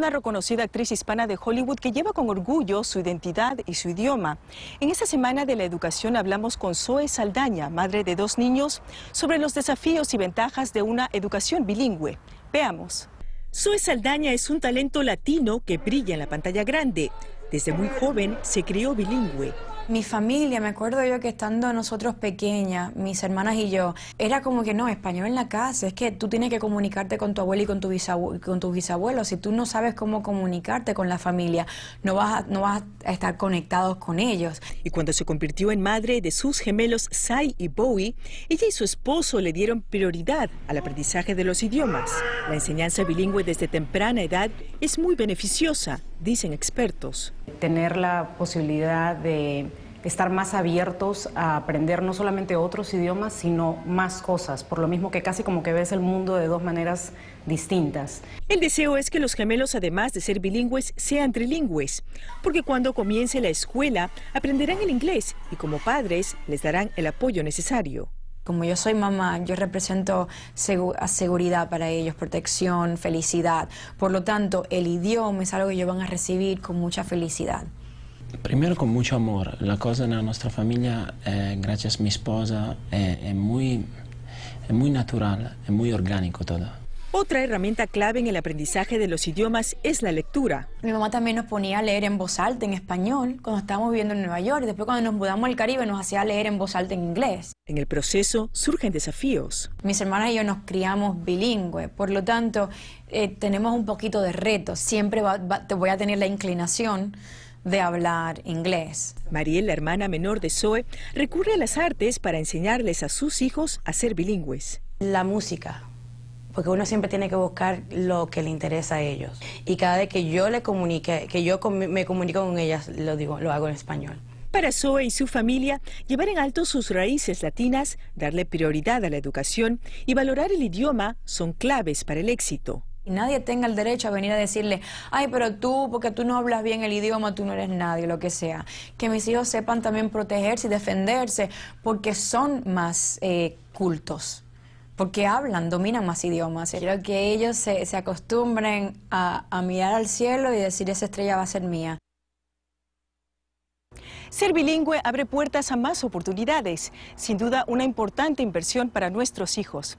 una reconocida actriz hispana de Hollywood que lleva con orgullo su identidad y su idioma. En esta semana de la educación hablamos con Zoe Saldaña, madre de dos niños, sobre los desafíos y ventajas de una educación bilingüe. Veamos. Zoe Saldaña es un talento latino que brilla en la pantalla grande. Desde muy joven se crió bilingüe mi familia, me acuerdo yo que estando nosotros pequeñas, mis hermanas y yo, era como que no, español en la casa, es que tú tienes que comunicarte con tu abuelo y con, tu tus bisabuelos. Si tú no sabes cómo comunicarte con la familia, no vas, a, no vas a estar conectados con ellos. Y cuando se convirtió en madre de sus gemelos Sai y Bowie, ella y su esposo le dieron prioridad al aprendizaje de los idiomas. La enseñanza bilingüe desde temprana edad es muy beneficiosa, dicen expertos. Tener la posibilidad de estar más abiertos a aprender no solamente otros idiomas, sino más cosas, por lo mismo que casi como que ves el mundo de dos maneras distintas. El deseo es que los gemelos, además de ser bilingües, sean trilingües, porque cuando comience la escuela, aprenderán el inglés y como padres les darán el apoyo necesario. Como yo soy mamá, yo represento seguridad para ellos, protección, felicidad. Por lo tanto, el idioma es algo que ellos van a recibir con mucha felicidad. Primero con mucho amor. La cosa en nuestra familia, eh, gracias a mi esposa, eh, es muy, natural, es muy orgánico todo. Otra herramienta clave en el aprendizaje de los idiomas es la lectura. Mi mamá también nos ponía a leer en voz alta en español cuando estábamos viviendo en Nueva York. Después cuando nos mudamos al Caribe nos hacía leer en voz alta en inglés. En el proceso surgen desafíos. Mis hermanas y yo nos criamos bilingües, por lo tanto eh, tenemos un poquito de reto. Siempre te voy a tener la inclinación de hablar inglés. Mariel, la hermana menor de Zoe, recurre a las artes para enseñarles a sus hijos a ser bilingües. La música, porque uno siempre tiene que buscar lo que le interesa a ellos. Y cada vez que yo comunique, que yo me comunico con ellas, lo digo, lo hago en español. Para Zoe y su familia, llevar en alto sus raíces latinas, darle prioridad a la educación y valorar el idioma son claves para el éxito nadie tenga el derecho a venir a decirle, ay, pero tú, porque tú no hablas bien el idioma, tú no eres nadie, lo que sea. Que mis hijos sepan también protegerse y defenderse, porque son más eh, cultos, porque hablan, dominan más idiomas. Quiero que ellos se, acostumbren a, a mirar al cielo y decir, esa estrella va a ser mía. Ser bilingüe abre puertas a más oportunidades, sin duda una importante inversión para nuestros hijos.